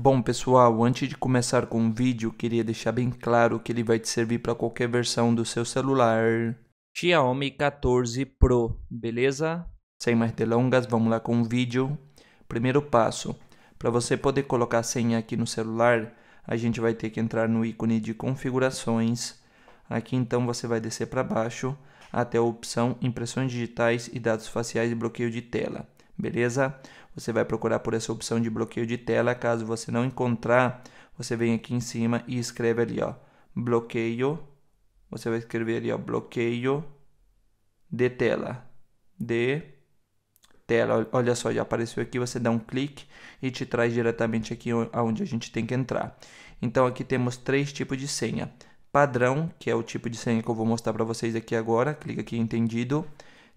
Bom pessoal, antes de começar com o vídeo, queria deixar bem claro que ele vai te servir para qualquer versão do seu celular Xiaomi 14 Pro, beleza? Sem mais delongas, vamos lá com o vídeo. Primeiro passo, para você poder colocar a senha aqui no celular, a gente vai ter que entrar no ícone de configurações. Aqui então você vai descer para baixo até a opção impressões digitais e dados faciais e bloqueio de tela beleza? Você vai procurar por essa opção de bloqueio de tela, caso você não encontrar, você vem aqui em cima e escreve ali, ó, bloqueio, você vai escrever ali, ó, bloqueio de tela, de tela, olha só, já apareceu aqui, você dá um clique e te traz diretamente aqui aonde a gente tem que entrar. Então aqui temos três tipos de senha, padrão, que é o tipo de senha que eu vou mostrar para vocês aqui agora, clica aqui em entendido,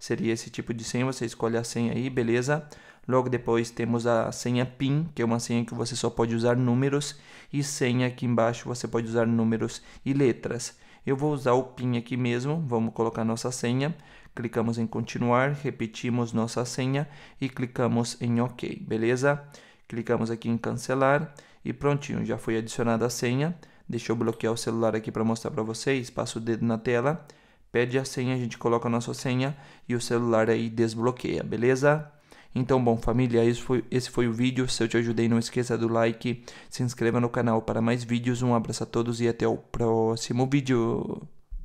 seria esse tipo de senha. Você escolhe a senha aí, beleza? Logo depois temos a senha PIN, que é uma senha que você só pode usar números, e senha aqui embaixo você pode usar números e letras. Eu vou usar o PIN aqui mesmo, vamos colocar nossa senha, clicamos em continuar, repetimos nossa senha e clicamos em OK, beleza? Clicamos aqui em cancelar e prontinho, já foi adicionada a senha. Deixa eu bloquear o celular aqui para mostrar para vocês, passo o dedo na tela pede a senha, a gente coloca a nossa senha e o celular aí desbloqueia, beleza? Então, bom, família, esse foi, esse foi o vídeo. Se eu te ajudei, não esqueça do like, se inscreva no canal para mais vídeos. Um abraço a todos e até o próximo vídeo.